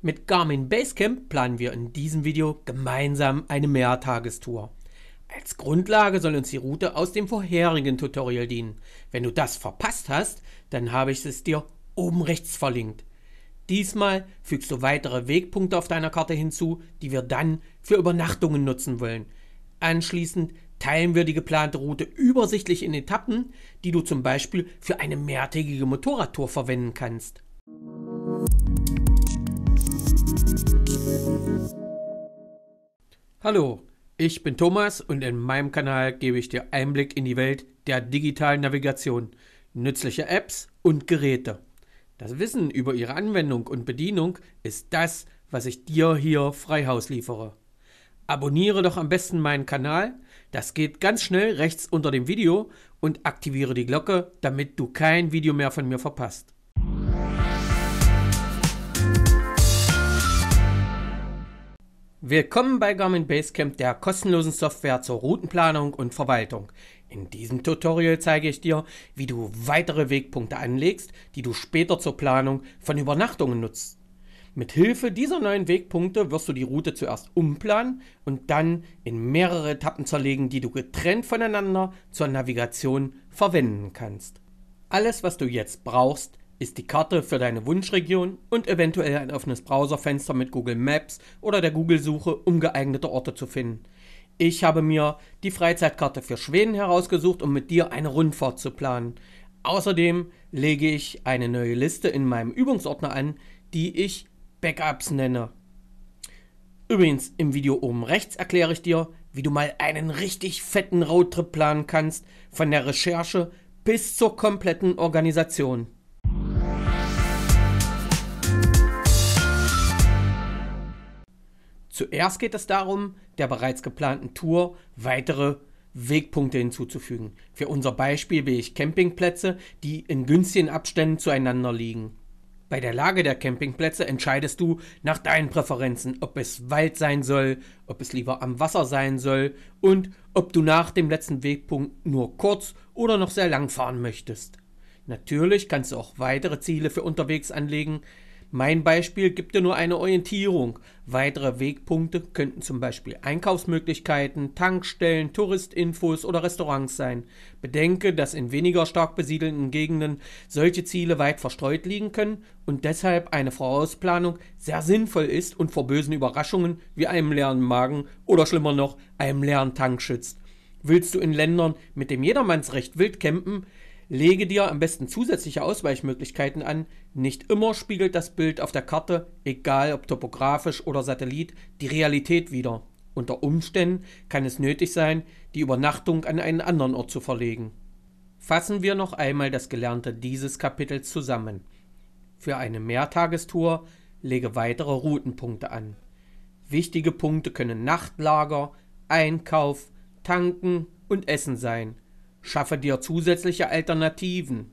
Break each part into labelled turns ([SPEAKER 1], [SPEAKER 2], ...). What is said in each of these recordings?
[SPEAKER 1] Mit Garmin Basecamp planen wir in diesem Video gemeinsam eine Mehrtagestour. Als Grundlage soll uns die Route aus dem vorherigen Tutorial dienen. Wenn du das verpasst hast, dann habe ich es dir oben rechts verlinkt. Diesmal fügst du weitere Wegpunkte auf deiner Karte hinzu, die wir dann für Übernachtungen nutzen wollen. Anschließend teilen wir die geplante Route übersichtlich in Etappen, die du zum Beispiel für eine mehrtägige Motorradtour verwenden kannst. Hallo, ich bin Thomas und in meinem Kanal gebe ich dir Einblick in die Welt der digitalen Navigation, nützliche Apps und Geräte. Das Wissen über ihre Anwendung und Bedienung ist das, was ich dir hier freihaus liefere. Abonniere doch am besten meinen Kanal, das geht ganz schnell rechts unter dem Video und aktiviere die Glocke, damit du kein Video mehr von mir verpasst. Willkommen bei Garmin Basecamp, der kostenlosen Software zur Routenplanung und Verwaltung. In diesem Tutorial zeige ich dir, wie du weitere Wegpunkte anlegst, die du später zur Planung von Übernachtungen nutzt. Mit Hilfe dieser neuen Wegpunkte wirst du die Route zuerst umplanen und dann in mehrere Etappen zerlegen, die du getrennt voneinander zur Navigation verwenden kannst. Alles, was du jetzt brauchst, ist die Karte für deine Wunschregion und eventuell ein offenes Browserfenster mit Google Maps oder der Google-Suche, um geeignete Orte zu finden. Ich habe mir die Freizeitkarte für Schweden herausgesucht, um mit dir eine Rundfahrt zu planen. Außerdem lege ich eine neue Liste in meinem Übungsordner an, die ich Backups nenne. Übrigens, im Video oben rechts erkläre ich dir, wie du mal einen richtig fetten Roadtrip planen kannst, von der Recherche bis zur kompletten Organisation. Zuerst geht es darum, der bereits geplanten Tour weitere Wegpunkte hinzuzufügen. Für unser Beispiel wähle ich Campingplätze, die in günstigen Abständen zueinander liegen. Bei der Lage der Campingplätze entscheidest du nach deinen Präferenzen, ob es Wald sein soll, ob es lieber am Wasser sein soll und ob du nach dem letzten Wegpunkt nur kurz oder noch sehr lang fahren möchtest. Natürlich kannst du auch weitere Ziele für unterwegs anlegen, mein Beispiel gibt dir nur eine Orientierung. Weitere Wegpunkte könnten zum Beispiel Einkaufsmöglichkeiten, Tankstellen, Touristinfos oder Restaurants sein. Bedenke, dass in weniger stark besiedelten Gegenden solche Ziele weit verstreut liegen können und deshalb eine Vorausplanung sehr sinnvoll ist und vor bösen Überraschungen wie einem leeren Magen oder schlimmer noch einem leeren Tank schützt. Willst du in Ländern, mit dem Jedermannsrecht wild campen, Lege dir am besten zusätzliche Ausweichmöglichkeiten an. Nicht immer spiegelt das Bild auf der Karte, egal ob topografisch oder Satellit, die Realität wider. Unter Umständen kann es nötig sein, die Übernachtung an einen anderen Ort zu verlegen. Fassen wir noch einmal das Gelernte dieses Kapitels zusammen. Für eine Mehrtagestour lege weitere Routenpunkte an. Wichtige Punkte können Nachtlager, Einkauf, Tanken und Essen sein – Schaffe dir zusätzliche Alternativen.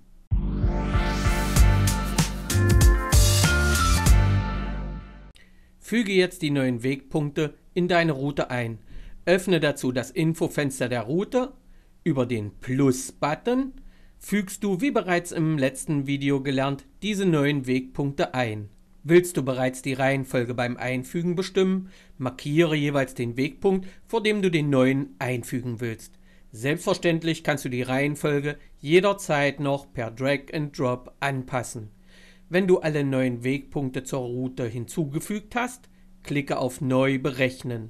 [SPEAKER 1] Füge jetzt die neuen Wegpunkte in deine Route ein. Öffne dazu das Infofenster der Route. Über den Plus-Button fügst du, wie bereits im letzten Video gelernt, diese neuen Wegpunkte ein. Willst du bereits die Reihenfolge beim Einfügen bestimmen, markiere jeweils den Wegpunkt, vor dem du den neuen einfügen willst. Selbstverständlich kannst du die Reihenfolge jederzeit noch per Drag and Drop anpassen. Wenn du alle neuen Wegpunkte zur Route hinzugefügt hast, klicke auf Neu berechnen.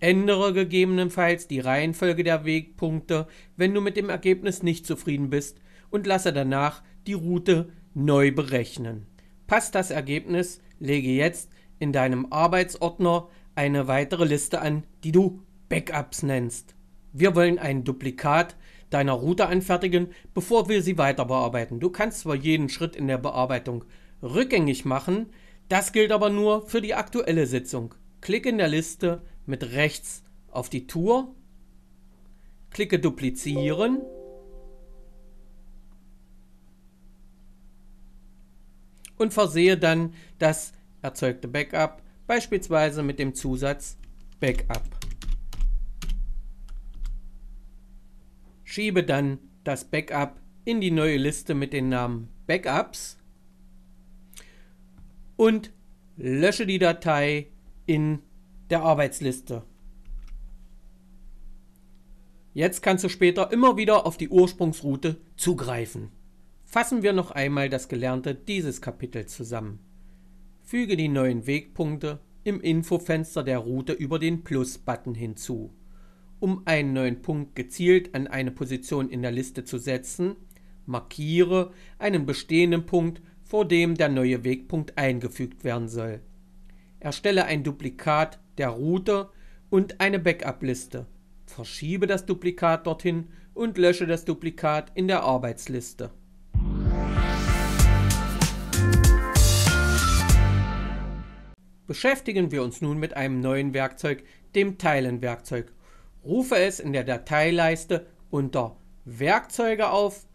[SPEAKER 1] Ändere gegebenenfalls die Reihenfolge der Wegpunkte, wenn du mit dem Ergebnis nicht zufrieden bist und lasse danach die Route neu berechnen. Passt das Ergebnis, lege jetzt in deinem Arbeitsordner eine weitere Liste an, die du Backups nennst. Wir wollen ein Duplikat deiner Route anfertigen, bevor wir sie weiter bearbeiten. Du kannst zwar jeden Schritt in der Bearbeitung rückgängig machen, das gilt aber nur für die aktuelle Sitzung. Klicke in der Liste mit rechts auf die Tour, klicke Duplizieren. und versehe dann das erzeugte Backup beispielsweise mit dem Zusatz Backup. Schiebe dann das Backup in die neue Liste mit den Namen Backups und lösche die Datei in der Arbeitsliste. Jetzt kannst du später immer wieder auf die Ursprungsroute zugreifen. Fassen wir noch einmal das Gelernte dieses Kapitels zusammen. Füge die neuen Wegpunkte im Infofenster der Route über den Plus-Button hinzu. Um einen neuen Punkt gezielt an eine Position in der Liste zu setzen, markiere einen bestehenden Punkt, vor dem der neue Wegpunkt eingefügt werden soll. Erstelle ein Duplikat der Route und eine Backup-Liste. Verschiebe das Duplikat dorthin und lösche das Duplikat in der Arbeitsliste. Beschäftigen wir uns nun mit einem neuen Werkzeug, dem Teilen-Werkzeug Rufe es in der Dateileiste unter Werkzeuge auf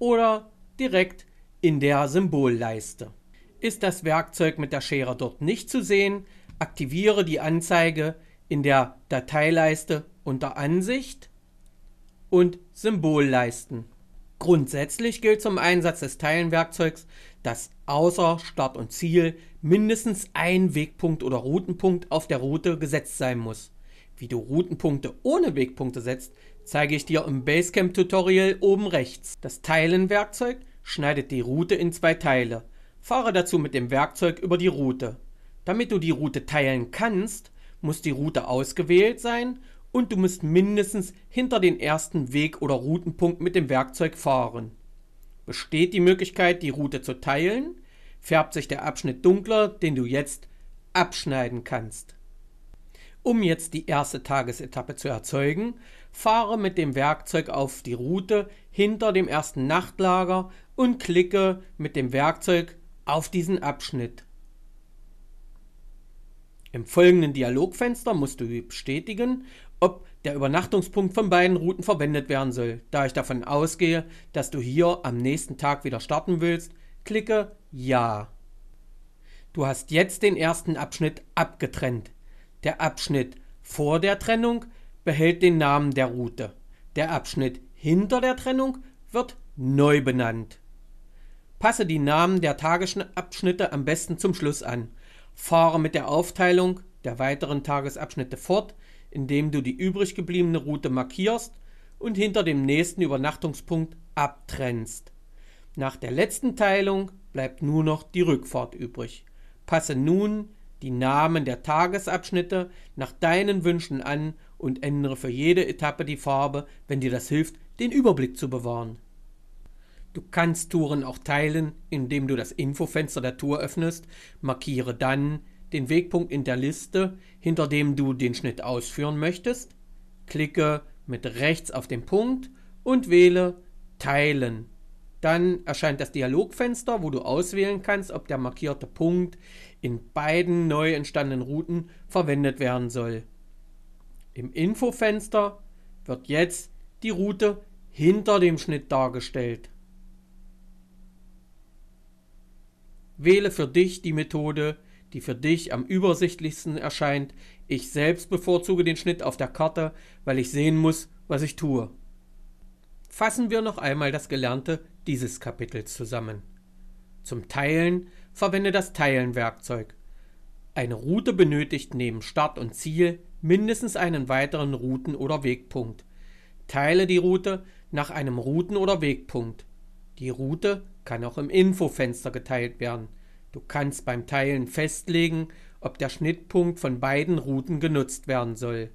[SPEAKER 1] oder direkt in der Symbolleiste. Ist das Werkzeug mit der Schere dort nicht zu sehen, aktiviere die Anzeige in der Dateileiste unter Ansicht und Symbolleisten. Grundsätzlich gilt zum Einsatz des Teilenwerkzeugs, dass außer Start und Ziel mindestens ein Wegpunkt oder Routenpunkt auf der Route gesetzt sein muss. Wie du Routenpunkte ohne Wegpunkte setzt, zeige ich dir im Basecamp-Tutorial oben rechts. Das Teilen-Werkzeug schneidet die Route in zwei Teile. Fahre dazu mit dem Werkzeug über die Route. Damit du die Route teilen kannst, muss die Route ausgewählt sein und du musst mindestens hinter den ersten Weg- oder Routenpunkt mit dem Werkzeug fahren. Besteht die Möglichkeit, die Route zu teilen, färbt sich der Abschnitt dunkler, den du jetzt abschneiden kannst. Um jetzt die erste Tagesetappe zu erzeugen, fahre mit dem Werkzeug auf die Route hinter dem ersten Nachtlager und klicke mit dem Werkzeug auf diesen Abschnitt. Im folgenden Dialogfenster musst du bestätigen, ob der Übernachtungspunkt von beiden Routen verwendet werden soll. Da ich davon ausgehe, dass du hier am nächsten Tag wieder starten willst, klicke Ja. Du hast jetzt den ersten Abschnitt abgetrennt. Der Abschnitt vor der Trennung behält den Namen der Route. Der Abschnitt hinter der Trennung wird neu benannt. Passe die Namen der Tagesabschnitte am besten zum Schluss an. Fahre mit der Aufteilung der weiteren Tagesabschnitte fort, indem du die übrig gebliebene Route markierst und hinter dem nächsten Übernachtungspunkt abtrennst. Nach der letzten Teilung bleibt nur noch die Rückfahrt übrig. Passe nun die Namen der Tagesabschnitte nach deinen Wünschen an und ändere für jede Etappe die Farbe, wenn dir das hilft, den Überblick zu bewahren. Du kannst Touren auch teilen, indem du das Infofenster der Tour öffnest, markiere dann den Wegpunkt in der Liste, hinter dem du den Schnitt ausführen möchtest, klicke mit rechts auf den Punkt und wähle Teilen dann erscheint das Dialogfenster, wo du auswählen kannst, ob der markierte Punkt in beiden neu entstandenen Routen verwendet werden soll. Im Infofenster wird jetzt die Route hinter dem Schnitt dargestellt. Wähle für dich die Methode, die für dich am übersichtlichsten erscheint. Ich selbst bevorzuge den Schnitt auf der Karte, weil ich sehen muss, was ich tue. Fassen wir noch einmal das Gelernte dieses Kapitels zusammen. Zum Teilen verwende das Teilenwerkzeug. Eine Route benötigt neben Start und Ziel mindestens einen weiteren Routen- oder Wegpunkt. Teile die Route nach einem Routen- oder Wegpunkt. Die Route kann auch im Infofenster geteilt werden. Du kannst beim Teilen festlegen, ob der Schnittpunkt von beiden Routen genutzt werden soll.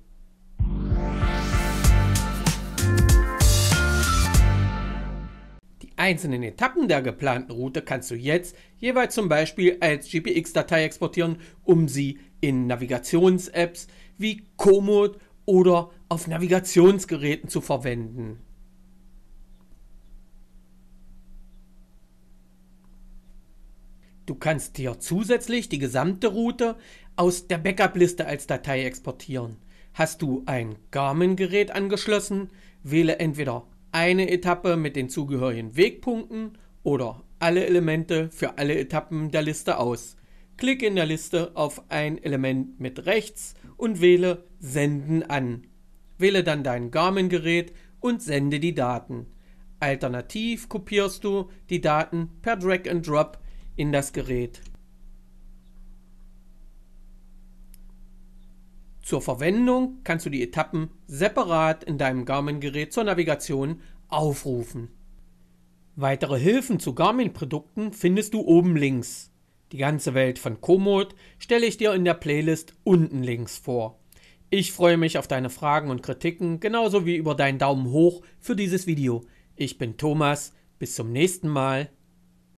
[SPEAKER 1] einzelnen Etappen der geplanten Route kannst du jetzt jeweils zum Beispiel als GPX-Datei exportieren, um sie in Navigations-Apps wie Komoot oder auf Navigationsgeräten zu verwenden. Du kannst dir zusätzlich die gesamte Route aus der Backup-Liste als Datei exportieren. Hast du ein Garmin-Gerät angeschlossen, wähle entweder eine Etappe mit den zugehörigen Wegpunkten oder alle Elemente für alle Etappen der Liste aus. Klicke in der Liste auf ein Element mit rechts und wähle Senden an. Wähle dann dein Garmin-Gerät und sende die Daten. Alternativ kopierst du die Daten per Drag and Drop in das Gerät. Zur Verwendung kannst du die Etappen separat in deinem Garmin-Gerät zur Navigation aufrufen. Weitere Hilfen zu Garmin-Produkten findest du oben links. Die ganze Welt von Komoot stelle ich dir in der Playlist unten links vor. Ich freue mich auf deine Fragen und Kritiken, genauso wie über deinen Daumen hoch für dieses Video. Ich bin Thomas, bis zum nächsten Mal.